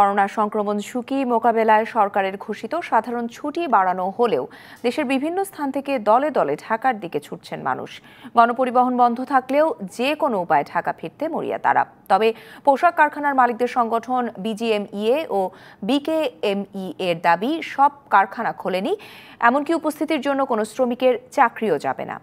corona সংক্রমণ ঝুঁকি মোকাবেলায় সরকারের ঘোষিত সাধারণ ছুটি বাড়ানো হলেও দেশের বিভিন্ন স্থান থেকে দলে দলে ঢাকার দিকে ছুটছেন মানুষ গণপরিবহন বন্ধ থাকলেও যে কোনো উপায়ে ঢাকা ফিরতে মরিয়া তারা তবে পোশাক কারখানার মালিকদের সংগঠন বিজিএমইএ ও বিকেএমই এর দাবি সব কারখানা খোলেনি এমনকি উপস্থিতির জন্য কোনো শ্রমিকের চাকরিও যাবে না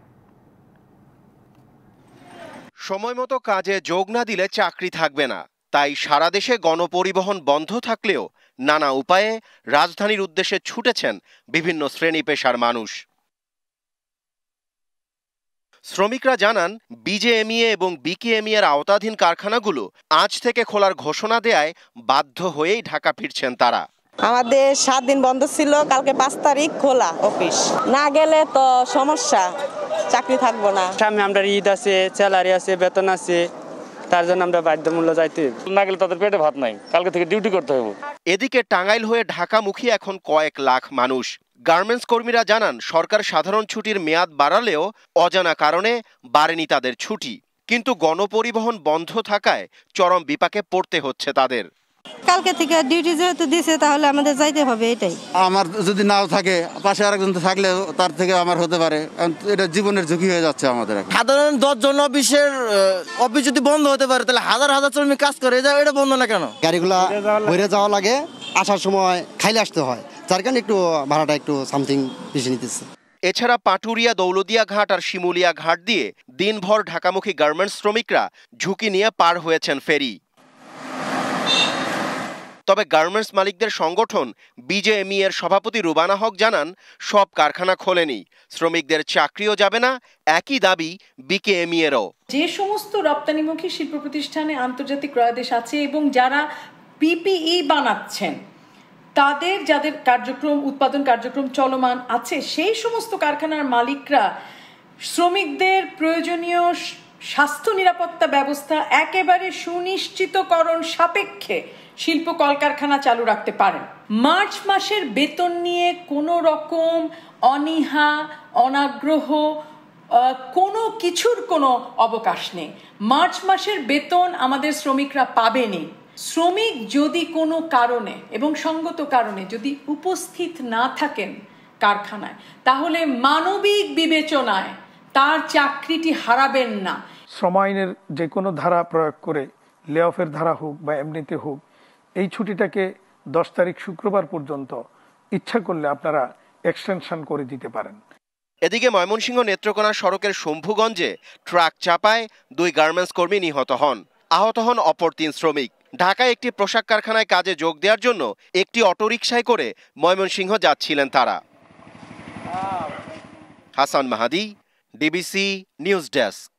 সময় মতো কাজে যোগ না দিলে চাকরি থাকবে না তাই সারা দেশে গণপরিবহন বন্ধ থাকলেও নানা উপায়ে রাজধানীর উদ্দেশ্যে ছুটেছেন বিভিন্ন শ্রেণী পেশার মানুষ শ্রমিকরা জানান বিজেএমইএ এবং বিকেএমইএর আওতাধীন কারখানাগুলো আজ থেকে খোলার ঘোষণা দেয়ায় বাধ্য হয়েই ঢাকা ফিরছেন তারা আমাদের সাত দিন বন্ধ ছিল কালকে পাঁচ তারিখ খোলা অফিস না গেলে তো সমস্যা চাকরি থাকবো না সামনে আমরা ঈদ আছে স্যালারি আছে বেতন আছে তার জন্য আমরা বাধ্যমূল্য যাইতে না গেলে তাদের পেটে ভাত নাই কালকে থেকে ডিউটি করতে হবে এদিকে টাঙ্গাইল হয়ে ঢাকামুখী এখন কয়েক লাখ মানুষ গার্মেন্টস কর্মীরা জানান সরকার সাধারণ ছুটির মেয়াদ বাড়ালেও অজানা কারণে বাড়েনি তাদের ছুটি কিন্তু গণপরিবহন বন্ধ থাকায় চরম বিপাকে পড়তে হচ্ছে তাদের কালকে থেকে ডিউটি যেহেতু দিছে তাহলে আমাদের যাইতে হবে এটাই আমার যদি নাও থাকে পাশে আরেকজন থাকলে তার থেকে আমার হতে পারে এটা জীবনের ঝুঁকি হয়ে যাচ্ছে আমাদের সাধারণ দশজন অফিসের অফিস যদি বন্ধ হতে পারে তাহলে হাজার হাজার শ্রমিক কাজ করে এটা বন্ধ না কেন গাড়িগুলা ঘুরে যাওয়া লাগে আসার সময় খাইলে আসতে হয় যার কারণে একটু ভাড়াটা একটু সামথিং বেশি নিতেছে এছাড়া পাটুরিয়া দৌলদিয়া ঘাট আর শিমুলিয়া ঘাট দিয়ে দিনভর ঢাকামুখী গার্মেন্টস শ্রমিকরা ঝুঁকি নিয়ে পার হয়েছেন ফেরি তবে গার্মেন্টস মালিকদের সংগঠন বিজেএমই এর সভাপতি রুবানা হক জানান সব কারখানা খোলেনি শ্রমিকদের চাকরিও যাবে না একই দাবি বিকেএমই এরও যে সমস্ত রপ্তানিমুখী শিল্প প্রতিষ্ঠানে আন্তর্জাতিক ক্রয়াদেশ আছে এবং যারা পিপিই বানাচ্ছেন তাদের যাদের কার্যক্রম উৎপাদন কার্যক্রম চলমান আছে সেই সমস্ত কারখানার মালিকরা শ্রমিকদের প্রয়োজনীয় স্বাস্থ্য নিরাপত্তা ব্যবস্থা একেবারে সুনিশ্চিতকরণ সাপেক্ষে শিল্প কলকারখানা চালু রাখতে পারেন মার্চ মাসের বেতন নিয়ে কোনো রকম অনীহা অনাগ্রহ কোনো কিছুর কোনো অবকাশ নেই মার্চ মাসের বেতন আমাদের শ্রমিকরা পাবেনি শ্রমিক যদি কোনো কারণে এবং সঙ্গত কারণে যদি উপস্থিত না থাকেন কারখানায় তাহলে মানবিক বিবেচনায় তার চাকরিটি হারাবেন না শ্রম আইনের যে কোনো ধারা প্রয়োগ করে লে অফের ধারা হোক বা এমনিতে হোক এই ছুটিটাকে দশ তারিখ শুক্রবার পর্যন্ত ইচ্ছা করলে আপনারা এক্সটেনশন করে দিতে পারেন এদিকে ময়মনসিংহ নেত্রকোনা সড়কের শম্ভুগঞ্জে ট্রাক চাপায় দুই গার্মেন্টস কর্মী নিহত হন আহত হন অপর তিন শ্রমিক ঢাকায় একটি পোশাক কারখানায় কাজে যোগ দেওয়ার জন্য একটি অটোরিকশায় করে ময়মনসিংহ যাচ্ছিলেন তারা Hasan Mahadi DBC news desk